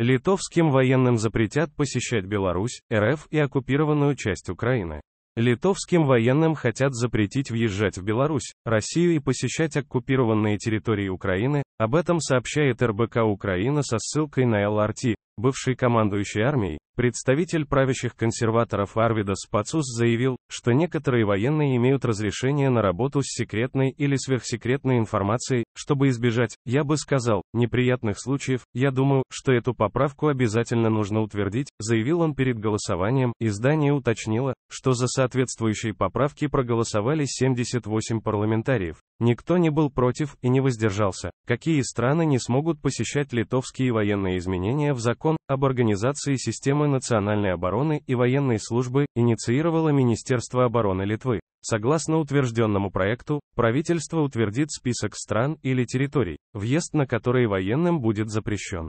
Литовским военным запретят посещать Беларусь, РФ и оккупированную часть Украины. Литовским военным хотят запретить въезжать в Беларусь, Россию и посещать оккупированные территории Украины, об этом сообщает РБК Украина со ссылкой на ЛРТ, бывший командующий армией, представитель правящих консерваторов Арвидас Пацус заявил, что некоторые военные имеют разрешение на работу с секретной или сверхсекретной информацией, чтобы избежать, я бы сказал, неприятных случаев, я думаю, что эту поправку обязательно нужно утвердить, заявил он перед голосованием, издание уточнило, что за соответствующие поправки проголосовали 78 парламентариев, Никто не был против и не воздержался. Какие страны не смогут посещать литовские военные изменения в закон об организации системы национальной обороны и военной службы, инициировало Министерство обороны Литвы. Согласно утвержденному проекту, правительство утвердит список стран или территорий, въезд на которые военным будет запрещен.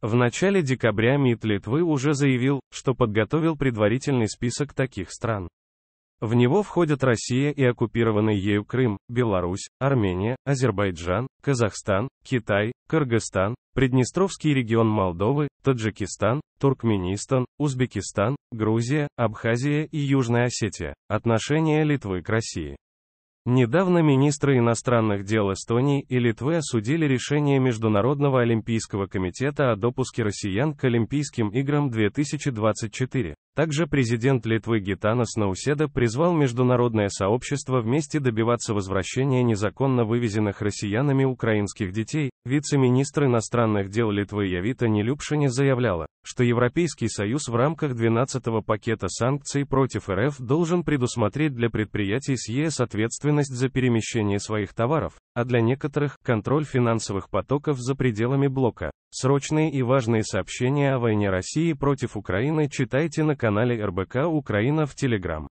В начале декабря МИД Литвы уже заявил, что подготовил предварительный список таких стран. В него входят Россия и оккупированный ею Крым, Беларусь, Армения, Азербайджан, Казахстан, Китай, Кыргызстан, Приднестровский регион Молдовы, Таджикистан, Туркменистан, Узбекистан, Грузия, Абхазия и Южная Осетия. Отношение Литвы к России. Недавно министры иностранных дел Эстонии и Литвы осудили решение Международного олимпийского комитета о допуске россиян к Олимпийским играм 2024. Также президент Литвы Гитанас Науседа призвал международное сообщество вместе добиваться возвращения незаконно вывезенных россиянами украинских детей. Вице-министр иностранных дел Литвы Явита Нелюбшине заявляла, что Европейский Союз в рамках 12-го пакета санкций против РФ должен предусмотреть для предприятий с ЕС ответственность ответственность за перемещение своих товаров, а для некоторых – контроль финансовых потоков за пределами блока. Срочные и важные сообщения о войне России против Украины читайте на канале РБК Украина в Телеграм.